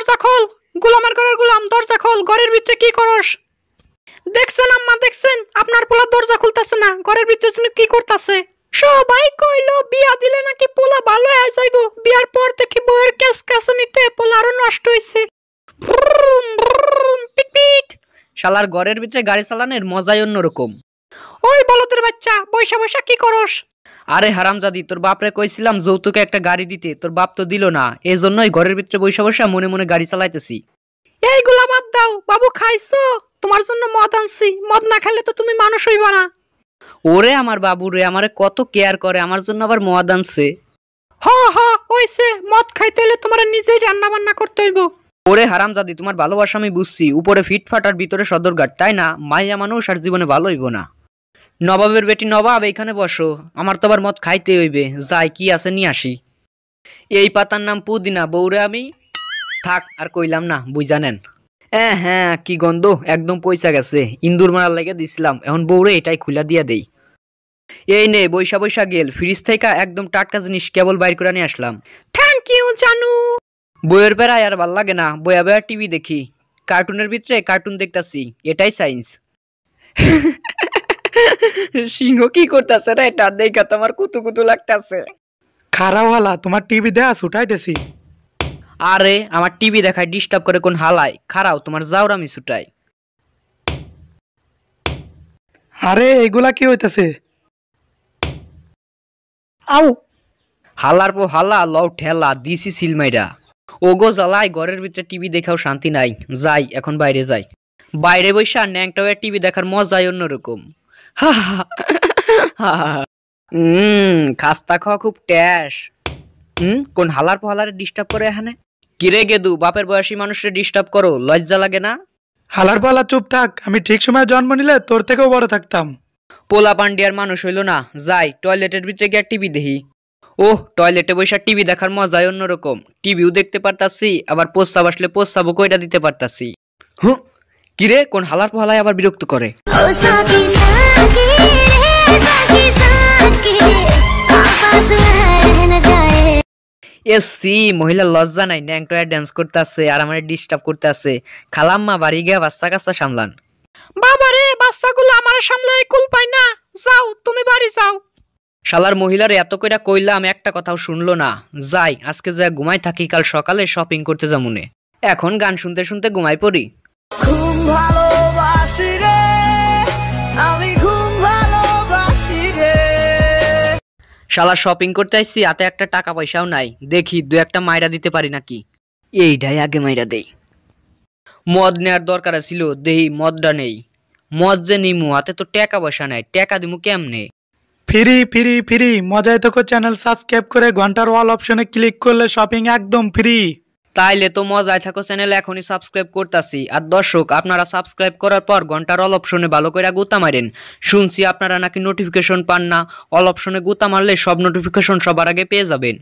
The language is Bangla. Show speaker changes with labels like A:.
A: দরজা খোল গোলামের ঘরের গোলাম দরজা খোল ঘরের ভিতরে কি করস দেখছেন আম্মা দেখছেন আপনার পোলা দরজা খুলতেছে না ঘরের ভিতরে কি করতেছে সবাই কইলো বিয়া দিলে নাকি পোলা ভালো হয়ে যাইব বিয়ার পর দেখি বইয়ের ক্যাশ কাছে নিতে পোলা আরো নষ্ট হয়েছে
B: শালার ঘরের ভিতরে গাড়ি চালানোর মজাই অন্যরকম
A: ওই বলতের বাচ্চা বৈশা বৈশা কি করস
B: আরে হারামজাদি তোর বাপরে কইছিলাম যৌতুকে একটা গাড়ি দিতে তোর বাপ তো দিল না এজন্যই ঘরের ভিতরে বৈশা বসা মনে মনে গাড়ি চালাইতেছি
A: এই গুলা বাদ দাও বাবু খাইছো তোমার জন্য মদ আনছি মদ না খেলে তো তুমি মানুষ হইব না
B: ওরে আমার বাবু রে আমার কত কেয়ার করে আমার জন্য আবার মদ আনছে
A: হ হ ওইছে মদ খাইতে হলে তোমার নিজেই রান্না
B: বান্না করতে হইব ওরে হারাম হারামজাদি তোমার ভালোবাসা আমি বুঝছি উপরে ফিটফাট আর ভিতরে সদরঘাট তাই না মাইয়া মানুষ আর জীবনে ভালো হইব না নবাবের বেটি নবাব এইখানে বসো আমার তো আবার মদ খাইতে হইবে যাই কি আছে নিয়ে আসি এই পাতার নাম পুদিনা বৌরে আমি থাক আর কইলাম না বুঝ জানেন হ্যাঁ হ্যাঁ কি গন্ধ একদম পয়সা গেছে ইন্দুর মারার লেগে দিছিলাম এখন বৌরে এটাই খুলে দিয়া দেই এই নে বৈশা বৈশা গেল ফ্রিজ থেকে একদম টাটকা জিনিস কেবল বাইর করে নিয়ে আসলাম
A: থ্যাংক ইউ জানু
B: বইয়ের বেড়ায় আর ভাল লাগে না বইয়া বেড়া টিভি দেখি কার্টুনের ভিতরে কার্টুন দেখতাছি এটাই সাইন্স সিংহ কি করতেছে রে এটা দেখা তোমার কুতু
A: কুতু লাগতেছে খারাওয়ালা তোমার টিভি দেয়া ছুটাইতেছি
B: আরে আমার টিভি দেখায় ডিস্টার্ব করে কোন হালাই খারাও তোমার যাওর আমি ছুটাই
A: আরে এগুলা কি হইতেছে
B: আউ হালার পো হালা লও ঠেলা দিছি সিলমাইরা ওগো জালাই ঘরের ভিতরে টিভি দেখাও শান্তি নাই যাই এখন বাইরে যাই বাইরে বৈশা ন্যাংটাও টিভি দেখার মজাই অন্যরকম হুম খাস্তা খাওয়া খুব ট্যাশ হুম কোন হালার পোহালারে ডিস্টার্ব করে এখানে কিরে গেদু বাপের বয়সী মানুষরে ডিস্টার্ব করো লজ্জা লাগে না
A: হালার পালা চুপ থাক আমি ঠিক সময় জন্ম নিলে তোর থেকেও বড় থাকতাম
B: পোলা পান্ডিয়ার মানুষ হইল না যাই টয়লেটের ভিতরে গিয়ে টিভি দেখি ওহ টয়লেটে বসে টিভি দেখার মজাই অন্যরকম টিভিও দেখতে পারতাছি আবার প্রস্তাব আসলে প্রস্তাবও কইটা দিতে পারতাছি হুঁ কিরে কোন হালার পোহালায় আবার বিরক্ত করে এসি মহিলা লজ্জা নাই ন্যাংটয়া ড্যান্স করতে আছে আর আমার ডিস্টার্ব করতে আছে খালাম্মা বাড়ি গিয়ে বাচ্চা কাচ্চা সামলান
A: বাবা রে বাচ্চাগুলো আমার সামলায় কুল পাই না যাও তুমি বাড়ি যাও
B: শালার মহিলার এত কইরা কইলাম একটা কথাও শুনলো না যাই আজকে যা ঘুমাই থাকি কাল সকালে শপিং করতে যামুনে এখন গান শুনতে শুনতে ঘুমাই পড়ি
A: খুব ভালো
B: শালা শপিং করতে আসছি হাতে একটা টাকা পয়সাও নাই দেখি দু একটা মাইরা দিতে পারি নাকি এইটাই আগে মাইরা দেই মদ নেয়ার দরকার ছিল দেহি মদটা নেই মদ যে নিমু হাতে তো টাকা পয়সা নাই টাকা দিমু কেমনে
A: ফ্রি ফ্রি ফ্রি মজায় তো চ্যানেল সাবস্ক্রাইব করে ঘন্টার ওয়াল অপশনে ক্লিক করলে শপিং একদম ফ্রি তাইলে
B: তো মজায় থাকো চ্যানেল এখনই সাবস্ক্রাইব করতেছি আর দর্শক আপনারা সাবস্ক্রাইব করার পর ঘন্টার অল অপশনে ভালো করে গুতা মারেন শুনছি আপনারা নাকি নোটিফিকেশন পান না অল অপশনে গুতা মারলে সব নোটিফিকেশন সবার আগে পেয়ে যাবেন